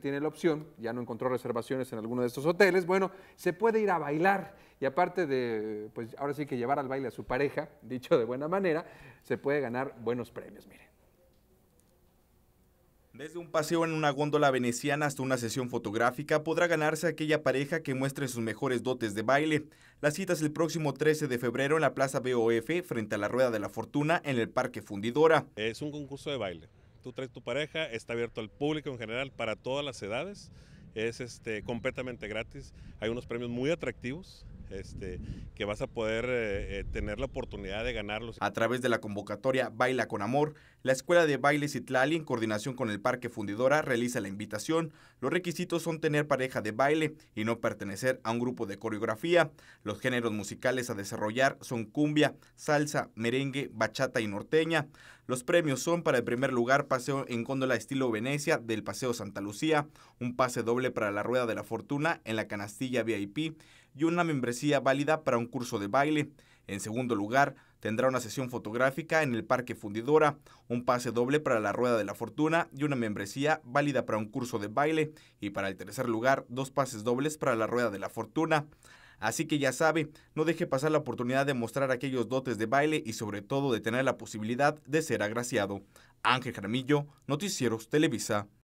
tiene la opción, ya no encontró reservaciones en alguno de estos hoteles, bueno, se puede ir a bailar y aparte de, pues ahora sí que llevar al baile a su pareja, dicho de buena manera, se puede ganar buenos premios, miren. Desde un paseo en una góndola veneciana hasta una sesión fotográfica podrá ganarse aquella pareja que muestre sus mejores dotes de baile. La cita es el próximo 13 de febrero en la Plaza BOF frente a la Rueda de la Fortuna en el Parque Fundidora. Es un concurso de baile tú traes tu pareja, está abierto al público en general para todas las edades, es este, completamente gratis, hay unos premios muy atractivos. Este, que vas a poder eh, eh, tener la oportunidad de ganarlos. A través de la convocatoria Baila con Amor, la Escuela de Baile Citlali, en coordinación con el Parque Fundidora, realiza la invitación. Los requisitos son tener pareja de baile y no pertenecer a un grupo de coreografía. Los géneros musicales a desarrollar son cumbia, salsa, merengue, bachata y norteña. Los premios son para el primer lugar paseo en góndola estilo Venecia del Paseo Santa Lucía, un pase doble para la Rueda de la Fortuna en la canastilla VIP y una membresía válida para un curso de baile. En segundo lugar, Tendrá una sesión fotográfica en el Parque Fundidora, un pase doble para la Rueda de la Fortuna y una membresía válida para un curso de baile y para el tercer lugar dos pases dobles para la Rueda de la Fortuna. Así que ya sabe, no deje pasar la oportunidad de mostrar aquellos dotes de baile y sobre todo de tener la posibilidad de ser agraciado. Ángel Jaramillo, Noticieros Televisa.